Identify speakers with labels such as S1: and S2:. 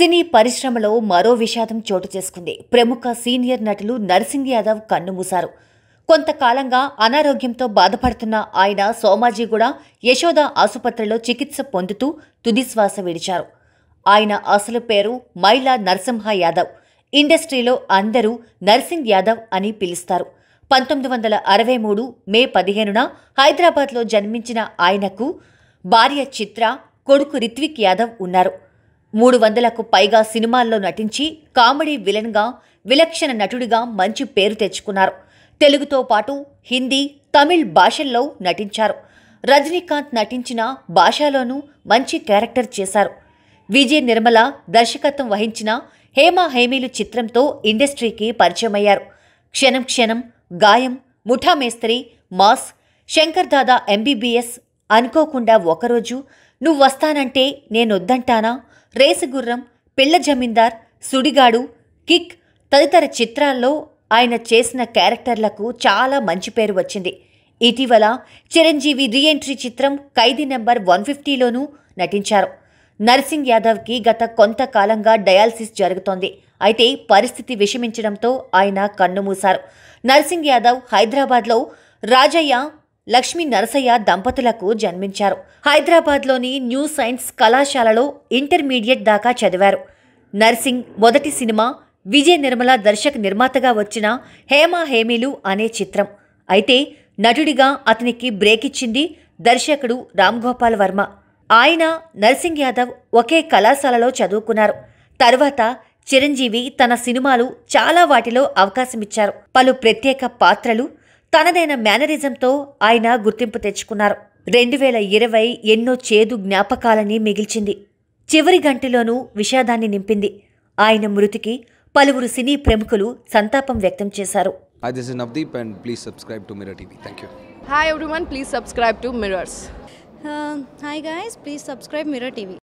S1: సినీ పరిశ్రమలో మరో విషాదం చోటు చేసుకుంది ప్రముఖ సీనియర్ నటులు నర్సింగ్ యాదవ్ కన్నుమూశారు కొంతకాలంగా అనారోగ్యంతో బాధపడుతున్న ఆయన కూడా యశోద ఆసుపత్రిలో చికిత్స పొందుతూ తుదిశ్వాస విడిచారు ఆయన అసలు పేరు మైలా నరసింహ యాదవ్ ఇండస్ట్రీలో అందరూ నర్సింగ్ యాదవ్ అని పిలుస్తారు పంతొమ్మిది వందల అరవై మూడు మే పదిహేనున హైదరాబాద్లో జన్మించిన ఆయనకు భార్య చిత్ర కొడుకు రిత్విక్ యాదవ్ ఉన్నారు మూడు వందలకు పైగా సినిమాల్లో నటించి కామెడీ విలన్గా విలక్షణ నటుడిగా మంచి పేరు తెచ్చుకున్నారు తెలుగుతో పాటు హిందీ తమిళ్ భాషల్లో నటించారు రజనీకాంత్ నటించిన భాషలోనూ మంచి క్యారెక్టర్ చేశారు విజయ్ నిర్మల దర్శకత్వం వహించిన హేమా హేమీలు చిత్రంతో ఇండస్ట్రీకి పరిచయమయ్యారు క్షణం క్షణం గాయం ముఠా మేస్త్రి మాస్ శంకర్ దాదా ఎంబీబీఎస్ అనుకోకుండా ఒకరోజు నువ్వు వస్తానంటే నేనొద్దంటానా రేసుగుర్రం పిల్ల జమీందార్ సుడిగాడు కిక్ తదితర చిత్రాల్లో ఆయన చేసిన క్యారెక్టర్లకు చాలా మంచి పేరు వచ్చింది ఇటీవల చిరంజీవి రీఎంట్రీ చిత్రం ఖైదీ నెంబర్ వన్ ఫిఫ్టీలోనూ నటించారు నర్సింగ్ యాదవ్కి గత కొంతకాలంగా డయాలసిస్ జరుగుతోంది అయితే పరిస్థితి విషమించడంతో ఆయన కన్నుమూశారు నర్సింగ్ యాదవ్ హైదరాబాద్లో రాజయ్య లక్ష్మీ నరసయ్య దంపతులకు జన్మించారు హైదరాబాద్లోని న్యూ సైన్స్ కళాశాలలో ఇంటర్మీడియట్ దాకా చదివారు నర్సింగ్ మొదటి సినిమా విజయ నిర్మల దర్శక నిర్మాతగా వచ్చిన హేమా హేమీలు అనే చిత్రం అయితే నటుడిగా అతనికి బ్రేక్ ఇచ్చింది దర్శకుడు రామ్ గోపాల్ వర్మ ఆయన నర్సింగ్ యాదవ్ ఒకే కళాశాలలో చదువుకున్నారు తర్వాత చిరంజీవి తన సినిమాలు చాలా వాటిలో అవకాశమిచ్చారు పలు ప్రత్యేక పాత్రలు తనదైన మేనరిజంతో ఆయన గుర్తింపు తెచ్చుకున్నారు రెండు వేల ఇరవై ఎన్నో చేదు జ్ఞాపకాలని మిగిల్చింది చివరి గంటలోనూ విషాదాన్ని నింపింది ఆయన మృతికి పలువురు సినీ ప్రముఖులు సంతాపం వ్యక్తం చేశారు hi please subscribe to hi please subscribe TV